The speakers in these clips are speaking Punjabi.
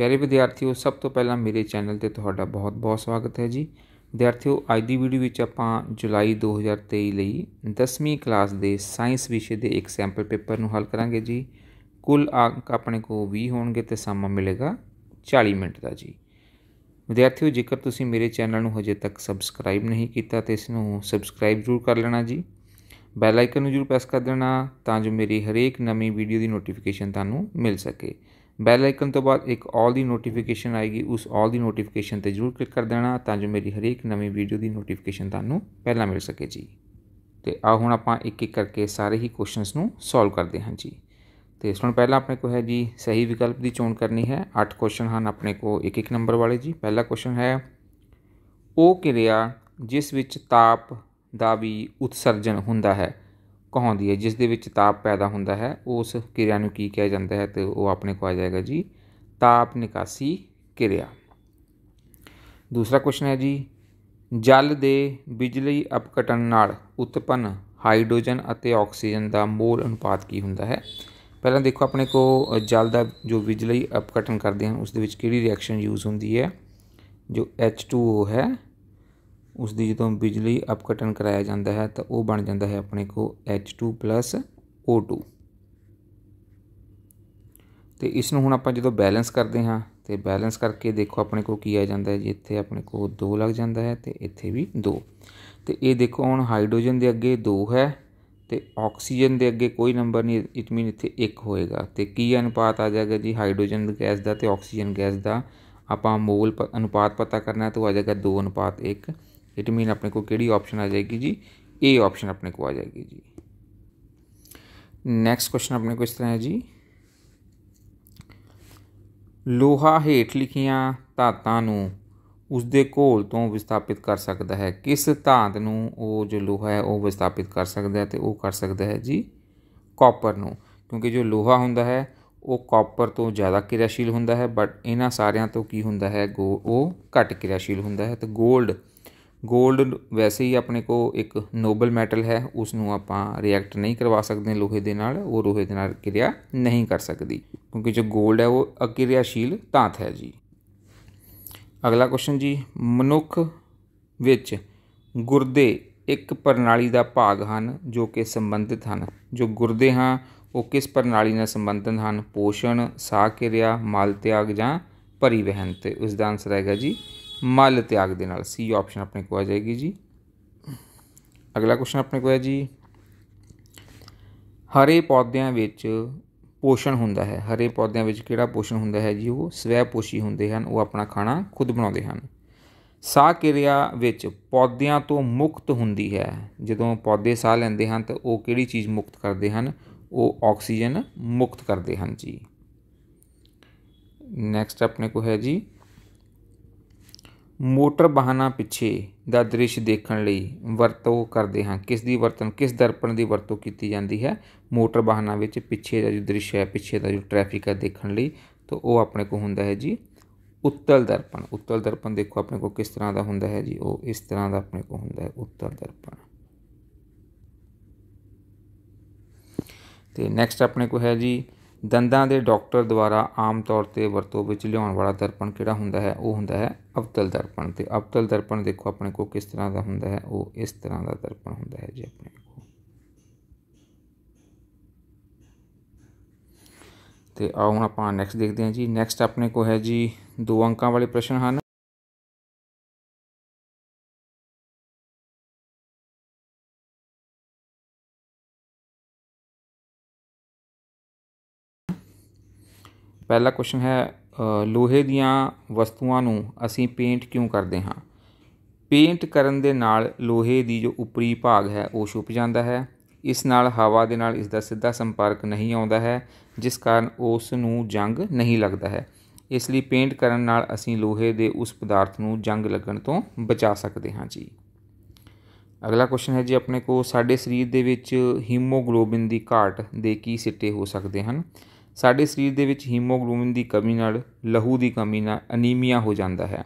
ਪਿਆਰੇ ਵਿਦਿਆਰਥੀਓ ਸਭ ਤੋਂ ਪਹਿਲਾਂ ਮੇਰੇ ਚੈਨਲ ਤੇ ਤੁਹਾਡਾ ਬਹੁਤ-ਬਹੁਤ ਸਵਾਗਤ ਹੈ ਜੀ ਵਿਦਿਆਰਥੀਓ ਅੱਜ ਦੀ ਵੀਡੀਓ ਵਿੱਚ ਆਪਾਂ ਜੁਲਾਈ 2023 ਲਈ 10ਵੀਂ ਕਲਾਸ ਦੇ ਸਾਇੰਸ ਵਿਸ਼ੇ ਦੇ ਇੱਕ ਸੈਂਪਲ ਪੇਪਰ ਨੂੰ ਹੱਲ ਕਰਾਂਗੇ ਜੀ ਕੁੱਲ ਅੰਕ ਆਪਣੇ ਕੋਲ 20 ਹੋਣਗੇ ਤੇ ਸਮਾਂ ਮਿਲੇਗਾ 40 ਮਿੰਟ ਦਾ ਜੀ ਵਿਦਿਆਰਥੀਓ ਜੇਕਰ ਤੁਸੀਂ ਮੇਰੇ ਚੈਨਲ ਨੂੰ ਹਜੇ ਤੱਕ ਸਬਸਕ੍ਰਾਈਬ ਨਹੀਂ ਕੀਤਾ ਤੇ ਇਸ ਨੂੰ ਸਬਸਕ੍ਰਾਈਬ ਜ਼ਰੂਰ ਕਰ ਲੈਣਾ ਜੀ ਬੈਲ ਆਈਕਨ ਨੂੰ ਜ਼ਰੂਰ ਪ੍ਰੈਸ ਕਰ ਦੇਣਾ ਤਾਂ ਜੋ ਮੇਰੀ ਹਰੇਕ ਨਵੀਂ ਵੀਡੀਓ ਦੀ ਨੋਟੀਫਿਕੇਸ਼ਨ ਤੁਹਾਨੂੰ ਮਿਲ ਸਕੇ ਬੈਲ ਆਈਕਨ ਤੋਂ ਬਾਅਦ ਇੱਕ ਆਲ ਦੀ ਨੋਟੀਫਿਕੇਸ਼ਨ ਆਏਗੀ ਉਸ ਆਲ ਦੀ ਨੋਟੀਫਿਕੇਸ਼ਨ ਤੇ ਜਰੂਰ ਕਲਿੱਕ ਕਰ ਦੇਣਾ ਤਾਂ ਜੋ ਮੇਰੀ ਹਰੇਕ ਨਵੀਂ ਵੀਡੀਓ ਦੀ ਨੋਟੀਫਿਕੇਸ਼ਨ ਤੁਹਾਨੂੰ ਪਹਿਲਾਂ ਮਿਲ ਸਕੇ ਜੀ ਤੇ ਆ ਹੁਣ ਆਪਾਂ ਇੱਕ ਇੱਕ ਕਰਕੇ ਸਾਰੇ ਹੀ ਕੁਐਸਚਨਸ ਨੂੰ ਸੋਲਵ ਕਰਦੇ ਹਾਂ ਜੀ ਤੇ ਇਸ ਤੋਂ ਪਹਿਲਾਂ ਆਪਣੇ ਕੋਲ ਹੈ ਜੀ ਸਹੀ ਵਿਕਲਪ ਦੀ ਚੋਣ ਕਰਨੀ ਹੈ 8 ਕੁਐਸਚਨ ਹਨ ਆਪਣੇ ਕੋਲ ਇੱਕ ਇੱਕ ਨੰਬਰ ਵਾਲੇ ਜੀ ਪਹਿਲਾ ਕੁਐਸਚਨ ਹੈ ਉਹ ਕਿਰਿਆ ਜਿਸ ਵਿੱਚ ਤਾਪ ਦਾ ਵੀ ਉਤਸਰਜਨ ਹੁੰਦਾ ਹੈ ਕਹਾਉਂਦੀ ਹੈ ਜਿਸ ਦੇ ਵਿੱਚ ਤਾਪ ਪੈਦਾ ਹੁੰਦਾ ਹੈ ਉਸ ਕਿਰਿਆ ਨੂੰ ਕੀ ਕਿਹਾ ਜਾਂਦਾ ਹੈ ਤੇ ਉਹ ਆਪਣੇ ਕੋ ਆ ਜਾਏਗਾ ਜੀ ਤਾਪ ਨਿਕਾਸੀ ਕਿਰਿਆ ਦੂਸਰਾ ਕੁਐਸਚਨ ਹੈ ਜੀ ਜਲ ਦੇ ਬਿਜਲੀ ਅਪਕਟਨ ਨਾਲ ਉਤਪਨ ਹਾਈਡਰੋਜਨ ਅਤੇ ਆਕਸੀਜਨ ਦਾ ਮੋਲ ਅਨੁਪਾਤ ਕੀ ਹੁੰਦਾ ਹੈ ਪਹਿਲਾਂ ਦੇਖੋ ਆਪਣੇ ਕੋ ਜਲ ਦਾ ਜੋ ਬਿਜਲੀ ਅਪਕਟਨ ਕਰਦੇ ਹਨ ਉਸ ਦੇ ਵਿੱਚ ਕਿਹੜੀ ਰਿਐਕਸ਼ਨ ਯੂਜ਼ ਹੁੰਦੀ ਹੈ ਜੋ H2O ਹੈ ਉਸ ਦੀ ਜਦੋਂ ਬਿਜਲੀ ਅਪਕਟਨ ਕਰਾਇਆ ਜਾਂਦਾ ਹੈ ਤਾਂ ਉਹ ਬਣ ਜਾਂਦਾ ਹੈ ਆਪਣੇ ਕੋ H2 O2 ਤੇ ਇਸ ਨੂੰ ਹੁਣ ਆਪਾਂ ਜਦੋਂ ਬੈਲੈਂਸ ਕਰਦੇ ਹਾਂ ਤੇ ਬੈਲੈਂਸ ਕਰਕੇ ਦੇਖੋ ਆਪਣੇ ਕੋ ਕੀ ਆ ਜਾਂਦਾ ਹੈ ਜੀ ਇੱਥੇ ਆਪਣੇ ਕੋ 2 ਲੱਗ ਜਾਂਦਾ ਹੈ ਤੇ ਇੱਥੇ ਵੀ 2 ਤੇ ਇਹ ਦੇਖੋ ਹੁਣ ਹਾਈਡਰੋਜਨ ਦੇ ਅੱਗੇ 2 ਹੈ ਤੇ ਆਕਸੀਜਨ ਦੇ ਅੱਗੇ ਕੋਈ ਨੰਬਰ ਨਹੀਂ ਇਟ ਮੀਨ ਇੱਥੇ 1 ਹੋਏਗਾ ਤੇ ਕੀ ਅਨੁਪਾਤ ਆ ਜਾਏਗਾ ਜੀ ਹਾਈਡਰੋਜਨ ਗੈਸ ਦਾ ਤੇ ਆਕਸੀਜਨ ਗੈਸ ਦਾ ਆਪਾਂ ਮੋਲ ਅਨੁਪਾਤ ਪਤਾ ਕਰਨਾ ਹੈ ਤਾਂ ਆ ਜਾਏਗਾ 2 1 ਇਟ ਮੀਨ ਆਪਣੇ ਕੋ ਕਿਹੜੀ ਆਪਸ਼ਨ ਆ ਜਾਏਗੀ ਜੀ ਏ ਆਪਸ਼ਨ ਆਪਣੇ ਕੋ ਆ ਜਾਏਗੀ ਜੀ ਨੈਕਸਟ ਕੁਐਸਚਨ ਆਪਣੇ ਕੋ ਇਸ ਤਰ੍ਹਾਂ ਹੈ ਜੀ ਲੋਹਾ ਹੇਠ ਲਿਖੀਆਂ ਧਾਤਾਂ ਨੂੰ ਉਸ ਦੇ ਘੋਲ ਤੋਂ ਵਿਸਥਾਪਿਤ ਕਰ ਸਕਦਾ ਹੈ ਕਿਸ ਧਾਤ ਨੂੰ ਉਹ ਜੋ ਲੋਹਾ ਹੈ ਉਹ ਵਿਸਥਾਪਿਤ ਕਰ ਸਕਦਾ ਹੈ ਤੇ ਉਹ ਕਰ ਸਕਦਾ ਹੈ ਜੀ ਕਾਪਰ ਨੂੰ ਕਿਉਂਕਿ ਜੋ ਲੋਹਾ ਹੁੰਦਾ ਹੈ ਉਹ ਕਾਪਰ ਤੋਂ ਜ਼ਿਆਦਾ ਕਿਰਿਆਸ਼ੀਲ ਹੁੰਦਾ ਹੈ ਬਟ ਇਹਨਾਂ ਸਾਰਿਆਂ ਤੋਂ ਕੀ ਹੁੰਦਾ ਹੈ ਉਹ ਘੱਟ ਕਿਰਿਆਸ਼ੀਲ ਹੁੰਦਾ ਹੈ ਤੇ 골ਡ ਗੋਲਡ ਵੈਸੇ ਹੀ ਆਪਣੇ ਕੋ ਇੱਕ ਨੋਬਲ ਮੈਟਲ ਹੈ ਉਸ ਨੂੰ ਆਪਾਂ ਰਿਐਕਟ ਨਹੀਂ ਕਰਵਾ ਸਕਦੇ ਲੋਹੇ ਦੇ ਨਾਲ ਉਹ ਲੋਹੇ ਦੇ ਨਾਲ ਕਿਰਿਆ ਨਹੀਂ ਕਰ ਸਕਦੀ ਕਿਉਂਕਿ ਜੋ ਗੋਲਡ ਹੈ ਉਹ ਅਕਿਰਿਆਸ਼ੀਲ ਧਾਤ ਹੈ ਜੀ ਅਗਲਾ ਕੁਐਸਚਨ ਜੀ ਮਨੁੱਖ ਵਿੱਚ ਗੁਰਦੇ ਇੱਕ ਪ੍ਰਣਾਲੀ ਦਾ ਭਾਗ ਹਨ ਜੋ ਕਿ ਸੰਬੰਧਿਤ ਹਨ ਜੋ ਗੁਰਦੇ ਹਾਂ ਉਹ ਕਿਸ ਪ੍ਰਣਾਲੀ ਨਾਲ ਸੰਬੰਧਨ ਹਨ ਪੋਸ਼ਣ ਸਾਹ ਕਿਰਿਆ ਮਲ ਤਿਆਗ ਜਾਂ ਪਰਿਵਹਨ ਤੇ ਉਸ ਦਾ ਆਨਸਰ ਆਏਗਾ ਜੀ ਮਲ ਤਿਆਗ ਦੇ ਨਾਲ ਸੀ ਆਪਸ਼ਨ ਆਪਣੇ ਕੋਲ ਆ ਜਾਏਗੀ ਜੀ ਅਗਲਾ ਕੁਐਸਚਨ ਆਪਣੇ ਕੋਲ ਹੈ ਜੀ ਹਰੇ ਪੌਦਿਆਂ ਵਿੱਚ ਪੋਸ਼ਣ ਹੁੰਦਾ ਹੈ ਹਰੇ ਪੌਦਿਆਂ ਵਿੱਚ ਕਿਹੜਾ ਪੋਸ਼ਣ ਹੁੰਦਾ ਹੈ ਜੀ ਉਹ ਸਵੈ ਪੋਸ਼ੀ ਹੁੰਦੇ ਹਨ ਉਹ ਆਪਣਾ ਖਾਣਾ ਖੁਦ ਬਣਾਉਂਦੇ ਹਨ ਸਾਹ ਕਿਰਿਆ ਵਿੱਚ ਪੌਦਿਆਂ ਤੋਂ ਮੁਕਤ ਹੁੰਦੀ ਹੈ ਜਦੋਂ ਪੌਦੇ ਸਾਹ ਲੈਂਦੇ ਹਨ ਤਾਂ ਉਹ ਕਿਹੜੀ ਚੀਜ਼ ਮੁਕਤ ਕਰਦੇ ਹਨ ਉਹ ਆਕਸੀਜਨ ਮੁਕਤ ਕਰਦੇ ਹਨ ਜੀ ਨੈਕਸਟ ਆਪਣੇ ਕੋ ਹੈ ਜੀ ਮੋਟਰ ਵਾਹਨਾਂ ਪਿੱਛੇ ਦਾ ਦ੍ਰਿਸ਼ ਦੇਖਣ ਲਈ ਵਰਤੋਂ ਕਰਦੇ ਹਾਂ ਕਿਸ ਦੀ ਵਰਤਨ ਕਿਸ ਦਰਪਣ ਦੀ ਵਰਤੋਂ ਕੀਤੀ ਜਾਂਦੀ ਹੈ ਮੋਟਰ ਵਾਹਨਾਂ ਵਿੱਚ ਪਿੱਛੇ ਦਾ ਜੋ ਦ੍ਰਿਸ਼ ਹੈ ਪਿੱਛੇ ਦਾ ਜੋ ਟ੍ਰੈਫਿਕ ਹੈ ਦੇਖਣ ਲਈ ਤਾਂ ਉਹ ਆਪਣੇ ਕੋਲ ਹੁੰਦਾ ਹੈ ਜੀ ਉੱਤਲ ਦਰਪਣ ਉੱਤਲ ਦਰਪਣ ਦੇਖੋ ਆਪਣੇ ਕੋਲ ਕਿਸ ਤਰ੍ਹਾਂ ਦਾ ਹੁੰਦਾ ਹੈ ਜੀ ਉਹ ਇਸ ਤਰ੍ਹਾਂ ਦਾ ਆਪਣੇ ਕੋਲ ਹੁੰਦਾ ਹੈ ਉੱਤਲ ਦਰਪਣ ਤੇ ਨੈਕਸਟ ਆਪਣੇ ਕੋਲ ਹੈ ਜੀ ਦੰਦਾਂ ਦੇ ਡਾਕਟਰ ਦੁਆਰਾ ਆਮ ਤੌਰ ਤੇ ਵਰਤੋਂ ਵਿੱਚ ਲਿਆਉਣ ਵਾਲਾ ਦਰਪਣ ਕਿਹੜਾ ਹੁੰਦਾ ਹੈ ਉਹ ਹੁੰਦਾ ਹੈ ਅਵਤਲ ਦਰਪਣ ਤੇ ਅਵਤਲ ਦਰਪਣ ਦੇਖੋ ਆਪਣੇ ਕੋ ਕਿਸ ਤਰ੍ਹਾਂ ਦਾ ਹੁੰਦਾ ਹੈ ਉਹ ਇਸ ਤਰ੍ਹਾਂ ਦਾ ਦਰਪਣ ਹੁੰਦਾ ਹੈ ਜੀ ਆਪਣੇ ਕੋ ਤੇ ਆਓ ਹੁਣ ਆਪਾਂ ਨੈਕਸਟ ਦੇਖਦੇ ਹਾਂ ਜੀ ਨੈਕਸਟ ਆਪਣੇ ਕੋ ਹੈ ਜੀ ਦੋ ਅੰਕਾਂ ਵਾਲੇ ਪ੍ਰਸ਼ਨ ਹਨ ਪਹਿਲਾ ਕੁਐਸਚਨ ਹੈ ਲੋਹੇ ਦੀਆਂ ਵਸਤੂਆਂ ਨੂੰ ਅਸੀਂ ਪੇਂਟ ਕਿਉਂ ਕਰਦੇ ਹਾਂ ਪੇਂਟ ਕਰਨ ਦੇ ਨਾਲ ਲੋਹੇ ਦੀ ਜੋ ਉਪਰੀ ਭਾਗ ਹੈ ਉਹ ਛੁਪ ਜਾਂਦਾ ਹੈ ਇਸ ਨਾਲ ਹਵਾ ਦੇ ਨਾਲ ਇਸ ਦਾ ਸਿੱਧਾ ਸੰਪਰਕ ਨਹੀਂ ਆਉਂਦਾ ਹੈ ਜਿਸ ਕਾਰਨ ਉਸ ਨੂੰ ਜੰਗ ਨਹੀਂ ਲੱਗਦਾ ਹੈ ਇਸ ਲਈ ਪੇਂਟ ਕਰਨ ਨਾਲ ਅਸੀਂ ਲੋਹੇ ਦੇ ਉਸ ਪਦਾਰਥ ਨੂੰ ਜੰਗ ਲੱਗਣ ਤੋਂ ਬਚਾ ਸਕਦੇ ਹਾਂ ਜੀ ਅਗਲਾ ਕੁਐਸਚਨ ਹੈ ਜੀ ਆਪਣੇ ਕੋ ਸਾਡੇ ਸਰੀਰ ਦੇ ਵਿੱਚ ਹੀਮੋਗਲੋਬਿਨ ਦੀ ਘਾਟ ਦੇ ਕੀ ਸਿੱਟੇ ਹੋ ਸਕਦੇ ਹਨ ਸਾਡੇ ਸਰੀਰ ਦੇ ਵਿੱਚ ਹੀਮੋਗਲੋਬਿਨ ਦੀ ਕਮੀ ਨਾਲ ਲਹੂ ਦੀ ਕਮੀ ਨਾਲ ਅਨੀਮੀਆ ਹੋ ਜਾਂਦਾ ਹੈ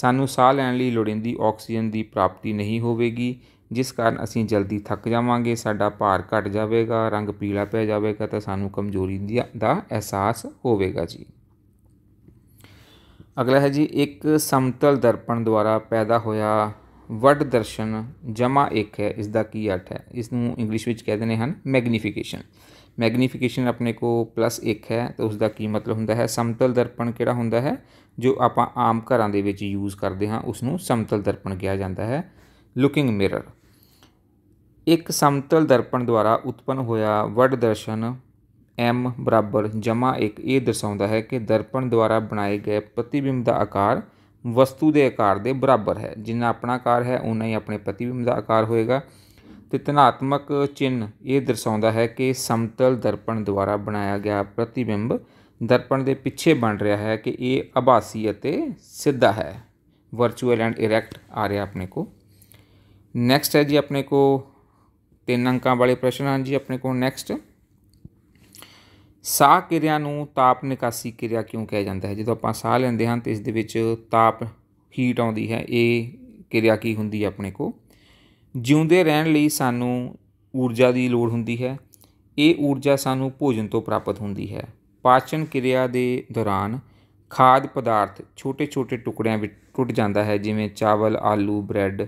ਸਾਨੂੰ ਸਾਹ ਲੈਣ ਲਈ ਲੋੜੀਂਦੀ ਆਕਸੀਜਨ ਦੀ ਪ੍ਰਾਪਤੀ ਨਹੀਂ ਹੋਵੇਗੀ ਜਿਸ ਕਾਰਨ ਅਸੀਂ ਜਲਦੀ ਥੱਕ ਜਾਵਾਂਗੇ ਸਾਡਾ ਭਾਰ ਘਟ ਜਾਵੇਗਾ ਰੰਗ ਪੀਲਾ ਪੈ ਜਾਵੇਗਾ ਤਾਂ ਸਾਨੂੰ ਕਮਜ਼ੋਰੀ ਦਾ ਅਹਿਸਾਸ ਹੋਵੇਗਾ ਜੀ ਅਗਲਾ ਹੈ ਜੀ ਇੱਕ ਸਮਤਲ ਦਰਪਣ ਦੁਆਰਾ ਪੈਦਾ ਹੋਇਆ ਵੱਡ ਦਰਸ਼ਨ ਜਮਾ ਇੱਕ ਹੈ ਇਸ ਦਾ ਕੀ ਅਰਥ ਹੈ ਇਸ ਨੂੰ ਇੰਗਲਿਸ਼ ਵਿੱਚ ਕਹਿੰਦੇ ਨੇ ਹਨ ਮੈਗਨੀਫਿਕੇਸ਼ਨ ਮੈਗਨੀਫਿਕੇਸ਼ਨ ਆਪਣੇ ਕੋ ਪਲੱਸ 1 ਹੈ ਤਾਂ ਉਸ ਦਾ ਕੀ ਮਤਲਬ ਹੁੰਦਾ ਹੈ ਸਮਤਲ ਦਰਪਣ ਕਿਹੜਾ ਹੁੰਦਾ ਹੈ ਜੋ ਆਪਾਂ ਆਮ ਘਰਾਂ ਦੇ ਵਿੱਚ ਯੂਜ਼ ਕਰਦੇ ਹਾਂ ਉਸ ਨੂੰ ਸਮਤਲ ਦਰਪਣ ਕਿਹਾ ਜਾਂਦਾ ਹੈ ਲੁਕਿੰਗ ਮਿਰਰ ਇੱਕ ਸਮਤਲ ਦਰਪਣ ਦੁਆਰਾ ਉਤਪੰਨ ਹੋਇਆ ਵੱਡ ਦਰਸ਼ਨ m 1 ਇਹ ਦਰਸਾਉਂਦਾ ਹੈ ਕਿ ਦਰਪਣ ਦੁਆਰਾ ਬਣਾਏ ਗਏ ਪ੍ਰਤੀਬਿੰਬ ਦਾ ਆਕਾਰ ਵਸਤੂ ਦੇ ਆਕਾਰ ਦੇ ਬਰਾਬਰ ਹੈ ਜਿੰਨਾ ਆਪਣਾ ਆਕਾਰ ਹੈ ਉਨਾ ਹੀ ਆਪਣੇ ਪ੍ਰਤੀਬਿੰਬ ਦਾ ਆਕਾਰ ਹੋਏਗਾ ਤੇ ਤਨਾਤਮਕ ਚਿੰਨ ਇਹ ਦਰਸਾਉਂਦਾ ਹੈ ਕਿ ਸਮਤਲ ਦਰਪਣ ਦੁਆਰਾ ਬਣਾਇਆ ਗਿਆ ਪ੍ਰਤੀਬਿੰਬ ਦਰਪਣ ਦੇ ਪਿੱਛੇ ਬਣ ਰਿਹਾ ਹੈ ਕਿ ਇਹ ਆਭਾਸੀ ਅਤੇ ਸਿੱਧਾ ਹੈ ਵਰਚੁਅਲ ਐਂਡ ਇਰੈਕਟ ਆ ਰਿਹਾ ਆਪਣੇ ਕੋ ਨੈਕਸਟ ਹੈ ਜੀ ਆਪਣੇ ਕੋ ਤਿੰਨ ਅੰਕਾਂ ਵਾਲੇ ਪ੍ਰਸ਼ਨ ਹਨ ਜੀ ਆਪਣੇ ਕੋ ਨੈਕਸਟ ਸਾਹ ਕਿਰਿਆ ਨੂੰ ਤਾਪ ਨਿਕਾਸੀ ਕਿਰਿਆ ਕਿਉਂ ਕਿਹਾ ਜਾਂਦਾ ਹੈ ਜਦੋਂ ਆਪਾਂ ਸਾਹ ਲੈਂਦੇ ਹਾਂ ਤੇ ਇਸ ਦੇ ਵਿੱਚ ਤਾਪ ਹੀਟ ਆਉਂਦੀ ਹੈ ਇਹ ਕਿਰਿਆ ਕੀ ਹੁੰਦੀ ਹੈ ਆਪਣੇ ਕੋ ਜਿਉਂਦੇ ਰਹਿਣ ਲਈ ਸਾਨੂੰ ਊਰਜਾ ਦੀ ਲੋੜ ਹੁੰਦੀ ਹੈ ਇਹ ਊਰਜਾ ਸਾਨੂੰ ਭੋਜਨ ਤੋਂ ਪ੍ਰਾਪਤ ਹੁੰਦੀ ਹੈ ਪਾਚਨ ਕਿਰਿਆ ਦੇ ਦੌਰਾਨ ਖਾਦ ਪਦਾਰਥ ਛੋਟੇ-ਛੋਟੇ ਟੁਕੜਿਆਂ ਵਿੱਚ ਟੁੱਟ ਜਾਂਦਾ ਹੈ ਜਿਵੇਂ ਚਾਵਲ ਆਲੂ ਬ੍ਰੈਡ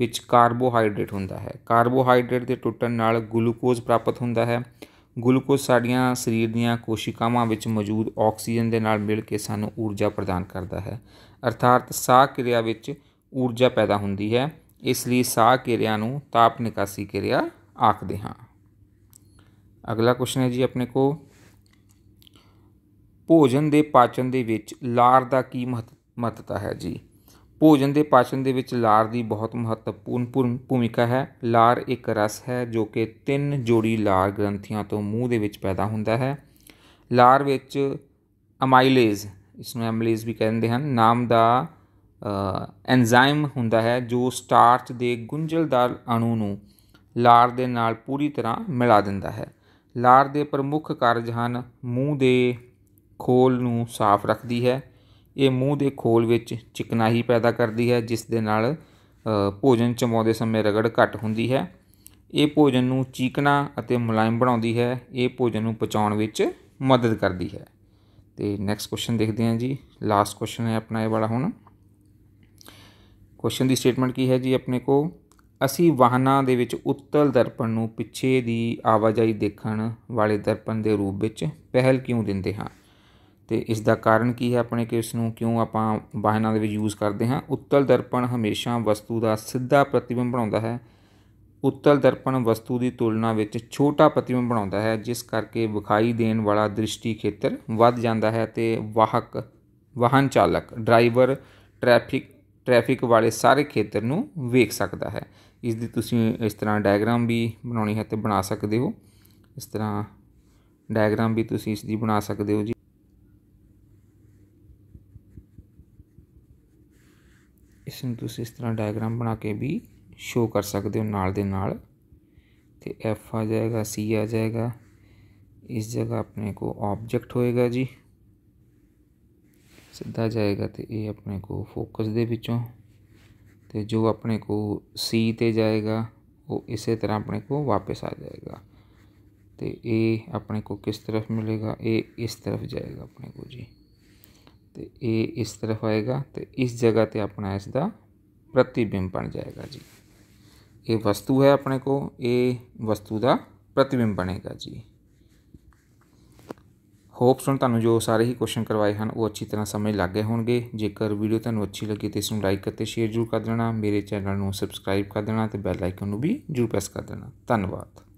ਵਿੱਚ ਕਾਰਬੋਹਾਈਡਰੇਟ ਹੁੰਦਾ ਹੈ ਕਾਰਬੋਹਾਈਡਰੇਟ ਦੇ ਟੁੱਟਣ ਨਾਲ ਗਲੂਕੋਜ਼ ਪ੍ਰਾਪਤ ਹੁੰਦਾ ਹੈ ਗਲੂਕੋਜ਼ ਸਾਡੀਆਂ ਸਰੀਰ ਦੀਆਂ ਕੋਸ਼ਿਕਾਵਾਂ ਵਿੱਚ ਮੌਜੂਦ ਆਕਸੀਜਨ ਦੇ ਨਾਲ ਮਿਲ ਕੇ ਸਾਨੂੰ ਊਰਜਾ ਪ੍ਰਦਾਨ ਕਰਦਾ ਹੈ ਅਰਥਾਤ ਸਾਹ ਕਿਰਿਆ ਵਿੱਚ ਊਰਜਾ ਪੈਦਾ ਹੁੰਦੀ ਹੈ ਇਸ ਲਈ ਸਾਹ ਕਿਰਿਆ ਨੂੰ ਤਾਪ ਨਿਕਾਸੀ ਕਿਰਿਆ ਆਖਦੇ ਹਾਂ ਅਗਲਾ ਕੁਸ਼ਨ ਹੈ ਜੀ ਆਪਣੇ ਕੋ ਭੋਜਨ ਦੇ ਪਾਚਨ ਦੇ ਵਿੱਚ ਲਾਰ ਦਾ ਕੀ ਮਹੱਤਤਾ ਹੈ ਜੀ ਭੋਜਨ ਦੇ ਪਾਚਨ ਦੇ ਵਿੱਚ ਲਾਰ ਦੀ ਬਹੁਤ ਮਹੱਤਵਪੂਰਨ ਭੂਮਿਕਾ ਹੈ ਲਾਰ ਇੱਕ ਰਸ ਹੈ ਜੋ ਕਿ ਤਿੰਨ ਜੋੜੀ ਲਾਰ ਗ੍ਰੰਥੀਆਂ ਤੋਂ ਮੂੰਹ ਦੇ ਵਿੱਚ ਪੈਦਾ ਹੁੰਦਾ ਹੈ ਲਾਰ ਵਿੱਚ ਅਮਾਈਲੇਜ਼ ਇਸ ਨੂੰ ਐਮਲੇਜ਼ ਵੀ ਕਹਿੰਦੇ ਹਨ ਨਾਮ ਦਾ ਐਂਜ਼ਾਈਮ ਹੁੰਦਾ ਹੈ ਜੋ ਸਟਾਰਚ ਦੇ ਗੁੰਝਲਦਾਰ ਅਣੂ ਨੂੰ ਲਾਰ ਦੇ ਨਾਲ ਪੂਰੀ ਤਰ੍ਹਾਂ ਮਿਲਾ ਦਿੰਦਾ ਹੈ ਲਾਰ ਦੇ ਪ੍ਰਮੁੱਖ ਕਾਰਜ ਹਨ ਮੂੰਹ ਦੇ ਖੋਲ ਨੂੰ ਸਾਫ਼ ਰੱਖਦੀ ਹੈ ਇਹ ਮੂੰਹ ਦੇ ਖੋਲ ਵਿੱਚ ਚਿਕਨਾਹੀ ਪੈਦਾ ਕਰਦੀ ਹੈ ਜਿਸ ਦੇ ਨਾਲ ਭੋਜਨ ਚਮਾਉਂਦੇ ਸਮੇਂ ਰਗੜ ਘੱਟ ਹੁੰਦੀ ਹੈ ਇਹ ਭੋਜਨ ਨੂੰ ਚੀਕਣਾ ਅਤੇ ਮੁਲਾਇਮ ਬਣਾਉਂਦੀ ਹੈ ਇਹ ਭੋਜਨ ਨੂੰ ਪਚਾਉਣ ਵਿੱਚ ਮਦਦ ਕਰਦੀ ਹੈ ਤੇ ਨੈਕਸਟ ਕੁਐਸਚਨ ਦੇਖਦੇ ਹਾਂ ਜੀ ਲਾਸਟ ਕੁਐਸਚਨ ਹੈ ਆਪਣਾ ਇਹ ਵਾਲਾ ਹੁਣ ਕੁਐਸਚਨ ਦੀ ਸਟੇਟਮੈਂਟ ਕੀ ਹੈ ਜੀ ਆਪਣੇ ਕੋ ਅਸੀਂ ਵਾਹਨਾਂ ਦੇ ਵਿੱਚ ਉੱਤਲ ਦਰਪਣ ਨੂੰ ਪਿੱਛੇ ਦੀ ਆਵਾਜਾਈ ਦੇਖਣ ਵਾਲੇ ਦਰਪਣ ਦੇ ਰੂਪ ਵਿੱਚ ਪਹਿਲ ਕਿਉਂ ਦਿੰਦੇ ਹਾਂ ਤੇ ਇਸ ਦਾ ਕਾਰਨ ਕੀ ਹੈ ਆਪਣੇ ਕਿ ਇਸ ਨੂੰ ਕਿਉਂ ਆਪਾਂ ਵਾਹਨਾਂ ਦੇ ਵਿੱਚ ਯੂਜ਼ ਕਰਦੇ ਹਾਂ ਉੱਤਲ ਦਰਪਣ ਹਮੇਸ਼ਾ ਵਸਤੂ ਦਾ ਸਿੱਧਾ ਪ੍ਰਤੀਬਿੰਬ ਬਣਾਉਂਦਾ ਹੈ ਉੱਤਲ ਦਰਪਣ ਵਸਤੂ ਦੀ ਤੁਲਨਾ ਵਿੱਚ ਛੋਟਾ ਪ੍ਰਤੀਬਿੰਬ ਬਣਾਉਂਦਾ ਹੈ ਜਿਸ ਕਰਕੇ ਵਿਖਾਈ ਦੇਣ ਵਾਲਾ ਦ੍ਰਿਸ਼ਟੀ ਖੇਤਰ ਵੱਧ ਜਾਂਦਾ ਹੈ ਤੇ ਵਾਹਕ ਵਾਹਨ ਚਾਲਕ ਡਰਾਈਵਰ ਟ੍ਰੈਫਿਕ ਟ੍ਰੈਫਿਕ ਵਾਲੇ ਸਾਰੇ ਖੇਤਰ ਨੂੰ ਵੇਖ ਸਕਦਾ ਹੈ ਇਸ ਦੀ ਤੁਸੀਂ ਇਸ ਤਰ੍ਹਾਂ ਡਾਇਗਰਾਮ ਵੀ ਬਣਾਉਣੀ ਹੈ ਤੇ ਬਣਾ ਸਕਦੇ ਹੋ ਇਸ ਤਰ੍ਹਾਂ ਡਾਇਗਰਾਮ ਵੀ ਤੁਸੀਂ ਇਸ ਦੀ ਬਣਾ ਸਕਦੇ ਹੋ ਜੀ ਇਸ ਨੂੰ ਤੁਸੀਂ ਇਸ ਤਰ੍ਹਾਂ ਡਾਇਗਰਾਮ ਬਣਾ ਕੇ ਵੀ ਸ਼ੋ ਕਰ ਸਕਦੇ ਹੋ ਨਾਲ ਦੇ ਨਾਲ ਤੇ ਐਫ ਆ ਜਾਏਗਾ ਸੀ ਆ ਜਾਏਗਾ ਇਸ ਜਗ੍ਹਾ ਆਪਣੇ ਕੋ ਆਬਜੈਕਟ ਹੋਏਗਾ ਜੀ ਸਿੱਧਾ ਜਾਏਗਾ ਤੇ ਇਹ ਆਪਣੇ ਕੋ ਫੋਕਸ ਦੇ ਵਿੱਚੋਂ ਤੇ ਜੋ ਆਪਣੇ ਕੋ ਸੀ ਤੇ ਜਾਏਗਾ ਉਹ ਇਸੇ ਤਰ੍ਹਾਂ ਆਪਣੇ ਕੋ ਵਾਪਸ ਆ ਜਾਏਗਾ ਤੇ ਇਹ ਆਪਣੇ ਕੋ ਕਿਸ ਤਰਫ ਮਿਲੇਗਾ ਇਹ ਇਸ ਤਰਫ ਜਾਏਗਾ ਆਪਣੇ ਕੋ ਜੀ ਤੇ ਇਹ ਇਸ ਤਰਫ ਆਏਗਾ ਤੇ ਇਸ ਜਗ੍ਹਾ ਤੇ ਆਪਣਾ ਇਸ ਦਾ ਪ੍ਰਤੀਬਿੰਬ ਬਣ ਜਾਏਗਾ ਜੀ ਇਹ ਵਸਤੂ ਹੈ ਆਪਣੇ ਕੋ ਇਹ ਵਸਤੂ ਦਾ ਪ੍ਰਤੀਬਿੰਬ ਬਣੇਗਾ ਜੀ ਹੋਪਸ ਹੁਣ ਤੁਹਾਨੂੰ ਜੋ ਸਾਰੇ ਹੀ ਕੁਐਸਚਨ ਕਰਵਾਏ ਹਨ ਉਹ ਅੱਛੀ ਤਰ੍ਹਾਂ ਸਮਝ ਲੱਗ ਗਏ ਹੋਣਗੇ ਜੇਕਰ ਵੀਡੀਓ ਤੁਹਾਨੂੰ ਅੱਛੀ ਲੱਗੀ ਤੇ ਇਸ ਨੂੰ ਲਾਈਕ ਅਤੇ ਸ਼ੇਅਰ ਜ਼ਰੂਰ ਕਰ ਦੇਣਾ ਮੇਰੇ ਚੈਨਲ ਨੂੰ ਸਬਸਕ੍ਰਾਈਬ ਕਰ ਦੇਣਾ ਤੇ ਬੈਲ ਆਈਕਨ ਨੂੰ ਵੀ ਜ਼ਰੂਰ ਪ੍ਰੈਸ ਕਰ ਦੇਣਾ ਧੰਨਵਾਦ